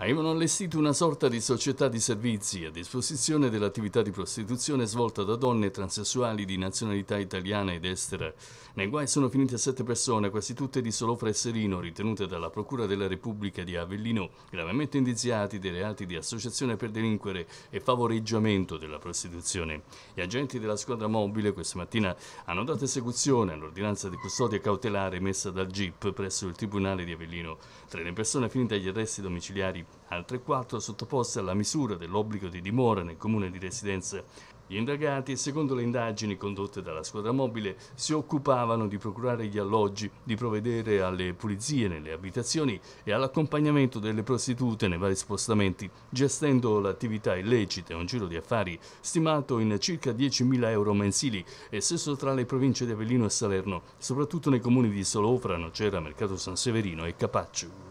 avevano allestito una sorta di società di servizi a disposizione dell'attività di prostituzione svolta da donne transessuali di nazionalità italiana ed estera. Nei guai sono finite sette persone, quasi tutte di Solofra e Serino, ritenute dalla Procura della Repubblica di Avellino gravemente indiziati dei reati di associazione per delinquere e favoreggiamento della prostituzione. Gli agenti della squadra mobile questa mattina hanno dato esecuzione all'ordinanza di custodia cautelare emessa dal GIP presso il Tribunale di Avellino. Tra le persone finite agli arresti domiciliari altre quattro sottoposte alla misura dell'obbligo di dimora nel comune di residenza. Gli indagati, secondo le indagini condotte dalla squadra mobile, si occupavano di procurare gli alloggi, di provvedere alle pulizie nelle abitazioni e all'accompagnamento delle prostitute nei vari spostamenti, gestendo l'attività illecita, e un giro di affari stimato in circa 10.000 euro mensili e stesso tra le province di Avellino e Salerno, soprattutto nei comuni di Solofra, Nocera, Mercato San Severino e Capaccio.